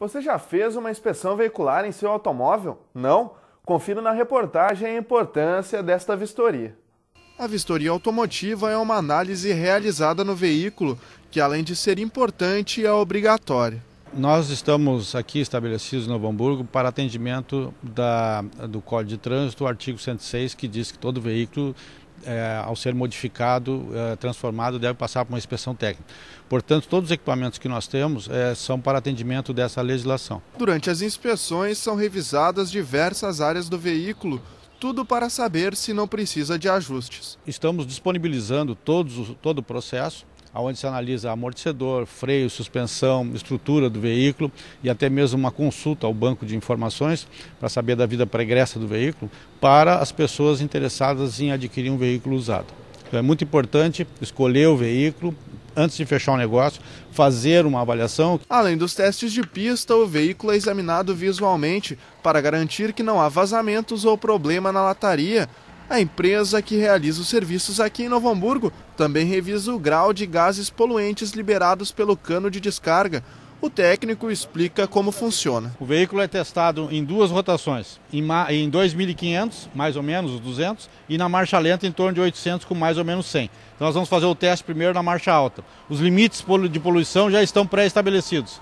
Você já fez uma inspeção veicular em seu automóvel? Não? Confira na reportagem a importância desta vistoria. A vistoria automotiva é uma análise realizada no veículo, que além de ser importante, é obrigatória. Nós estamos aqui estabelecidos no Hamburgo para atendimento da, do Código de Trânsito, artigo 106, que diz que todo veículo é, ao ser modificado, é, transformado, deve passar por uma inspeção técnica. Portanto, todos os equipamentos que nós temos é, são para atendimento dessa legislação. Durante as inspeções, são revisadas diversas áreas do veículo, tudo para saber se não precisa de ajustes. Estamos disponibilizando todos, todo o processo onde se analisa amortecedor, freio, suspensão, estrutura do veículo e até mesmo uma consulta ao banco de informações para saber da vida pregressa do veículo para as pessoas interessadas em adquirir um veículo usado. Então é muito importante escolher o veículo, antes de fechar o um negócio, fazer uma avaliação. Além dos testes de pista, o veículo é examinado visualmente para garantir que não há vazamentos ou problema na lataria, a empresa que realiza os serviços aqui em Novo Hamburgo também revisa o grau de gases poluentes liberados pelo cano de descarga. O técnico explica como funciona. O veículo é testado em duas rotações, em, 2.500, mais ou menos, 200, e na marcha lenta em torno de 800, com mais ou menos 100. Então nós vamos fazer o teste primeiro na marcha alta. Os limites de poluição já estão pré-estabelecidos.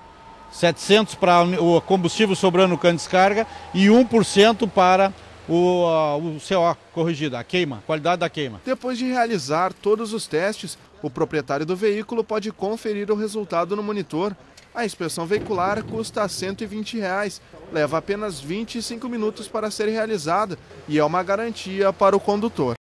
700 para o combustível sobrando no cano de descarga e 1% para o, ah, o CO corrigido, a queima, qualidade da queima. Depois de realizar todos os testes, o proprietário do veículo pode conferir o resultado no monitor. A inspeção veicular custa R$ 120, reais, leva apenas 25 minutos para ser realizada e é uma garantia para o condutor.